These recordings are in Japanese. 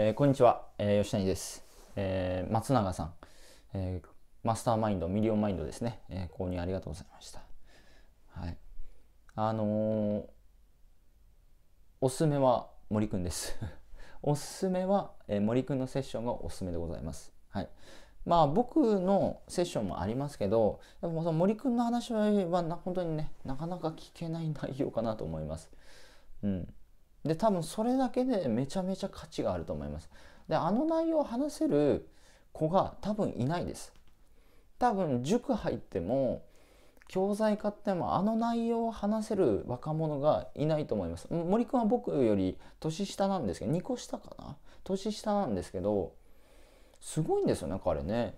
えー、こんにちは、えー、吉谷です、えー、松永さん、えマスターマインドミリオンマインドですね、え購入ありがとうございましたはいあのおすすめは森くんです おすすめは、え森くんのセッションがおすすめでございますはいまあ僕のセッションもありますけどでもその森くんの話は本当にねなかなか聞けない内容かなと思いますうんで多分それだけでめちゃめちゃ価値があると思いますであの内容を話せる子が多分いないです多分塾入っても教材買ってもあの内容を話せる若者がいないと思います森くんは僕より年下なんですけど2個下かな年下なんですけどすごいんですよね彼ね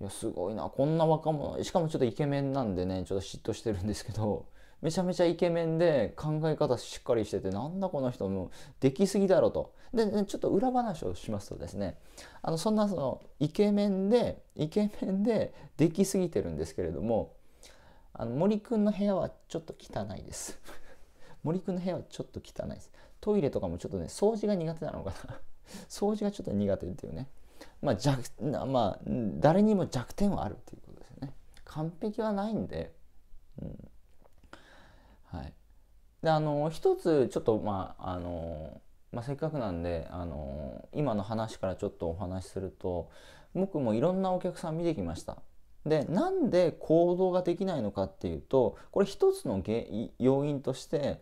いやすごいなこんな若者しかもちょっとイケメンなんでねちょっと嫉妬してるんですけどめちゃめちゃイケメンで考え方しっかりしててなんだこの人もできすぎだろとで、ね、ちょっと裏話をしますとですねあのそんなそのイケメンでイケメンでできすぎてるんですけれどもあの森くんの部屋はちょっと汚いです 森くんの部屋はちょっと汚いですトイレとかもちょっとね掃除が苦手なのかな 掃除がちょっと苦手っていうねまあ弱まあ誰にも弱点はあるっていうことですよね完璧はないんで、うんであの一つちょっとまああの、まあ、せっかくなんであの今の話からちょっとお話しすると僕もいろんなお客さん見てきました。でなんで行動ができないのかっていうとこれ一つの要因として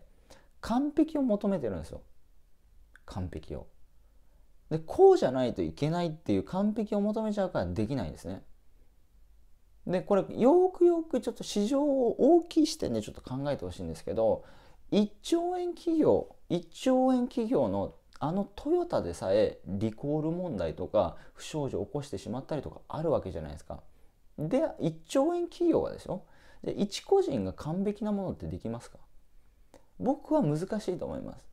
完璧を求めてるんですよ。完璧を。でこうじゃないといけないっていう完璧を求めちゃうからできないんですね。でこれよくよくちょっと市場を大きい視点でちょっと考えてほしいんですけど1兆円企業1兆円企業のあのトヨタでさえリコール問題とか不祥事を起こしてしまったりとかあるわけじゃないですか。で1兆円企業はでしょで1個人が完璧なものってできますか僕は難しいと思います。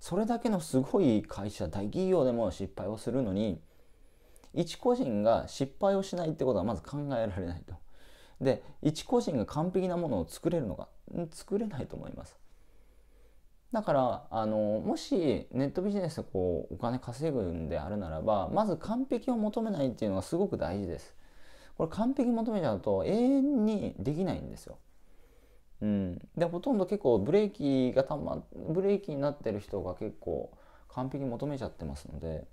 それだけのすごい会社大企業でも失敗をするのに一個人が失敗をしないってことはまず考えられないと。で1個人が完璧なものを作れるのか作れないと思います。だからあのもしネットビジネスでこうお金稼ぐんであるならばまず完璧を求めないっていうのがすごく大事です。これ完璧求めちゃうと永遠にできないんですよ。うん、でほとんど結構ブレーキがたまブレーキになってる人が結構完璧求めちゃってますので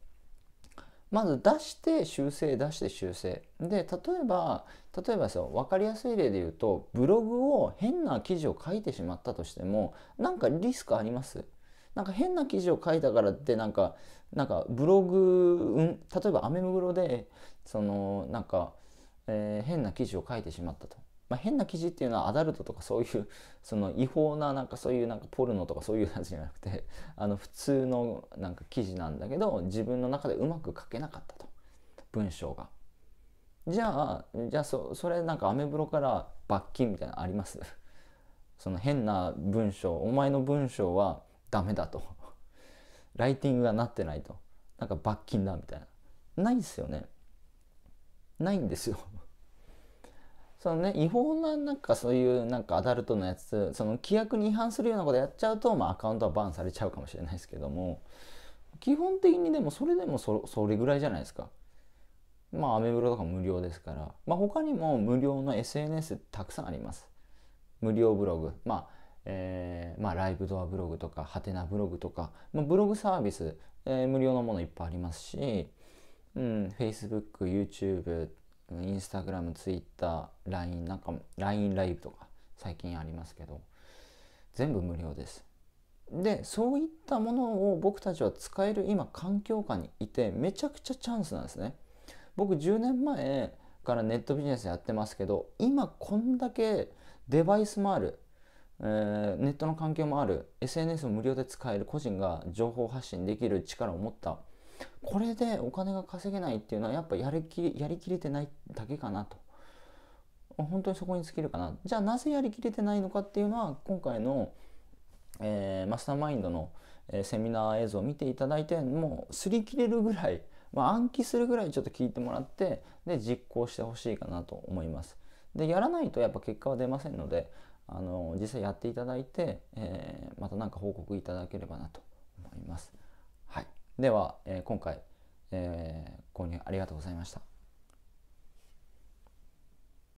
まず出して修正出して修正で例えば例えばですよ分かりやすい例で言うとブログを変な記事を書いてしまったとしてもなんかリスクありますなんか変な記事を書いたからってなんかなんかブログ、うん、例えばアメブロでそのなんか、えー、変な記事を書いてしまったとまあ、変な記事っていうのはアダルトとかそういう その違法ななんかそういうなんかポルノとかそういうやつじゃなくて あの普通のなんか記事なんだけど自分の中でうまく書けなかったと文章が。じゃあじゃあそそれなんかアメブロから罰金みたいなのあります その変な文章お前の文章はダメだとライティングがなってないとなんか罰金だみたいなないですよねないんですよそのね、違法ななんかそういうなんかアダルトのやつ、その規約に違反するようなことやっちゃうと、まあ、アカウントはバンされちゃうかもしれないですけども、基本的にでもそれでもそそれぐらいじゃないですか。まあ、アメブロとか無料ですから、まあ、他にも無料の SNS たくさんあります。無料ブログ、まあえー、まあ、ライブドアブログとか、ハテナブログとか、まあ、ブログサービス、えー、無料のものいっぱいありますし、うん、Facebook、YouTube、インスタグラム、ツイッター、LINE なんか LINE ライブとか最近ありますけど全部無料です。でそういったものを僕たちは使える今環境下にいてめちゃくちゃチャンスなんですね。僕10年前からネットビジネスやってますけど今こんだけデバイスもある、えー、ネットの環境もある SNS を無料で使える個人が情報発信できる力を持ったこれでお金が稼げないっていうのはやっぱやりきやりきれてないだけかなと本当にそこに尽きるかなじゃあなぜやりきれてないのかっていうのは今回の、えー、マスターマインドの、えー、セミナー映像を見ていただいてもう擦り切れるぐらい、まあ、暗記するぐらいちょっと聞いてもらってで実行してほしいかなと思いますでやらないとやっぱ結果は出ませんのであの実際やっていただいて、えー、また何か報告いただければなと思います。では、えー、今回、えー、購入ありがとうございました。